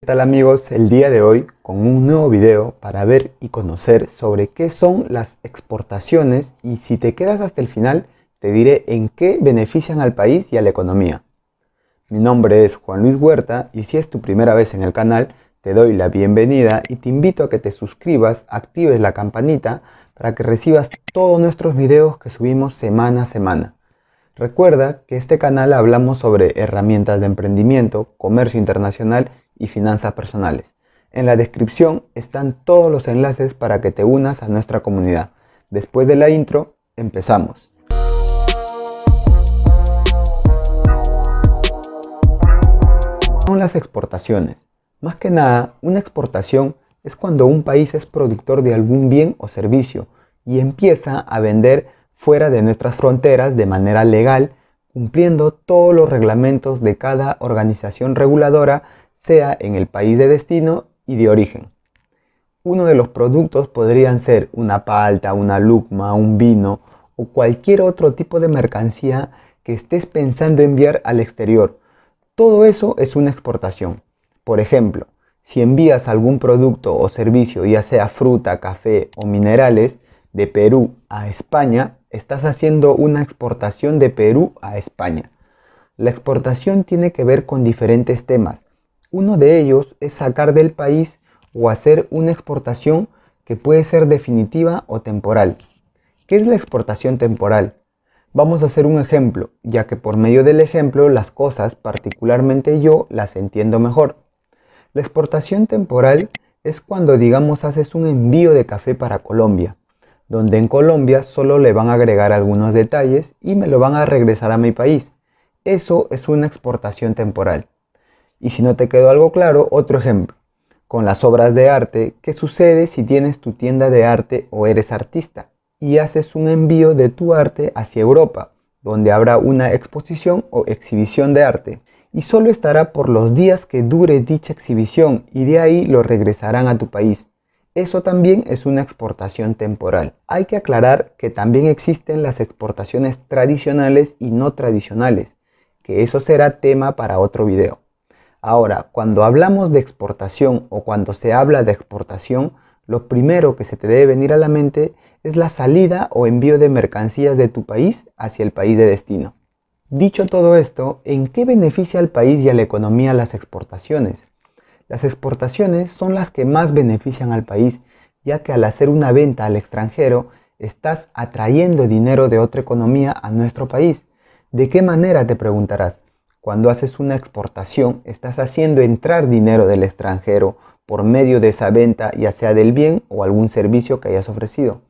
¿Qué tal amigos? El día de hoy con un nuevo video para ver y conocer sobre qué son las exportaciones y si te quedas hasta el final te diré en qué benefician al país y a la economía. Mi nombre es Juan Luis Huerta y si es tu primera vez en el canal te doy la bienvenida y te invito a que te suscribas, actives la campanita para que recibas todos nuestros videos que subimos semana a semana. Recuerda que en este canal hablamos sobre herramientas de emprendimiento, comercio internacional y finanzas personales. En la descripción están todos los enlaces para que te unas a nuestra comunidad. Después de la intro, empezamos. Son las exportaciones. Más que nada, una exportación es cuando un país es productor de algún bien o servicio y empieza a vender fuera de nuestras fronteras de manera legal, cumpliendo todos los reglamentos de cada organización reguladora sea en el país de destino y de origen. Uno de los productos podrían ser una palta, una lucma, un vino o cualquier otro tipo de mercancía que estés pensando enviar al exterior. Todo eso es una exportación. Por ejemplo, si envías algún producto o servicio, ya sea fruta, café o minerales, de Perú a España, estás haciendo una exportación de Perú a España. La exportación tiene que ver con diferentes temas, uno de ellos es sacar del país o hacer una exportación que puede ser definitiva o temporal. ¿Qué es la exportación temporal? Vamos a hacer un ejemplo, ya que por medio del ejemplo las cosas, particularmente yo, las entiendo mejor. La exportación temporal es cuando digamos haces un envío de café para Colombia, donde en Colombia solo le van a agregar algunos detalles y me lo van a regresar a mi país. Eso es una exportación temporal. Y si no te quedó algo claro, otro ejemplo, con las obras de arte, ¿qué sucede si tienes tu tienda de arte o eres artista y haces un envío de tu arte hacia Europa, donde habrá una exposición o exhibición de arte? Y solo estará por los días que dure dicha exhibición y de ahí lo regresarán a tu país. Eso también es una exportación temporal. Hay que aclarar que también existen las exportaciones tradicionales y no tradicionales, que eso será tema para otro video. Ahora, cuando hablamos de exportación o cuando se habla de exportación, lo primero que se te debe venir a la mente es la salida o envío de mercancías de tu país hacia el país de destino. Dicho todo esto, ¿en qué beneficia al país y a la economía las exportaciones? Las exportaciones son las que más benefician al país, ya que al hacer una venta al extranjero, estás atrayendo dinero de otra economía a nuestro país. ¿De qué manera te preguntarás? Cuando haces una exportación, estás haciendo entrar dinero del extranjero por medio de esa venta, ya sea del bien o algún servicio que hayas ofrecido.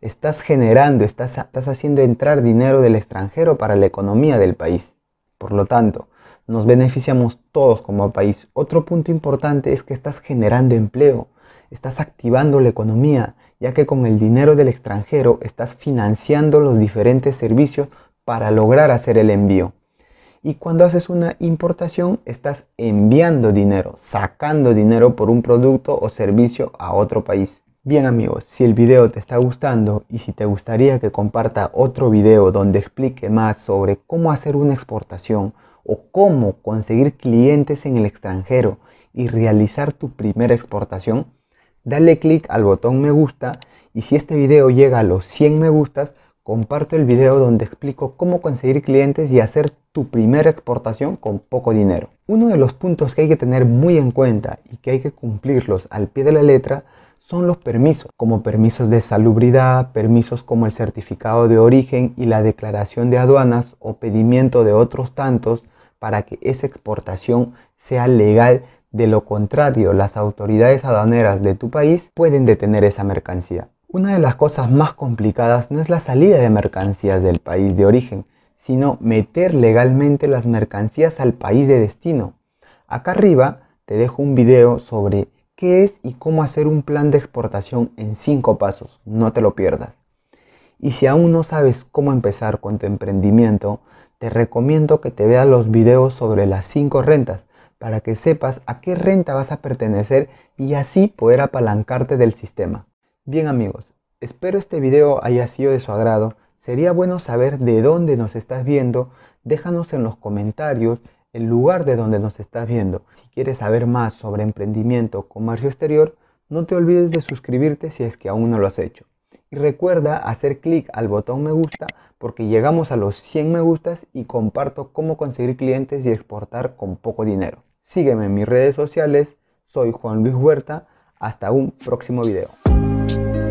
Estás generando, estás, estás haciendo entrar dinero del extranjero para la economía del país. Por lo tanto, nos beneficiamos todos como país. Otro punto importante es que estás generando empleo, estás activando la economía, ya que con el dinero del extranjero estás financiando los diferentes servicios para lograr hacer el envío. Y cuando haces una importación, estás enviando dinero, sacando dinero por un producto o servicio a otro país. Bien amigos, si el video te está gustando y si te gustaría que comparta otro video donde explique más sobre cómo hacer una exportación o cómo conseguir clientes en el extranjero y realizar tu primera exportación, dale click al botón me gusta y si este video llega a los 100 me gustas, comparto el video donde explico cómo conseguir clientes y hacer tu primera exportación con poco dinero. Uno de los puntos que hay que tener muy en cuenta y que hay que cumplirlos al pie de la letra son los permisos, como permisos de salubridad, permisos como el certificado de origen y la declaración de aduanas o pedimiento de otros tantos para que esa exportación sea legal. De lo contrario, las autoridades aduaneras de tu país pueden detener esa mercancía. Una de las cosas más complicadas no es la salida de mercancías del país de origen, sino meter legalmente las mercancías al país de destino. Acá arriba te dejo un video sobre qué es y cómo hacer un plan de exportación en 5 pasos, no te lo pierdas. Y si aún no sabes cómo empezar con tu emprendimiento, te recomiendo que te veas los videos sobre las 5 rentas para que sepas a qué renta vas a pertenecer y así poder apalancarte del sistema. Bien amigos, espero este video haya sido de su agrado. Sería bueno saber de dónde nos estás viendo. Déjanos en los comentarios el lugar de donde nos estás viendo. Si quieres saber más sobre emprendimiento, comercio exterior, no te olvides de suscribirte si es que aún no lo has hecho. Y recuerda hacer clic al botón me gusta porque llegamos a los 100 me gustas y comparto cómo conseguir clientes y exportar con poco dinero. Sígueme en mis redes sociales. Soy Juan Luis Huerta. Hasta un próximo video. you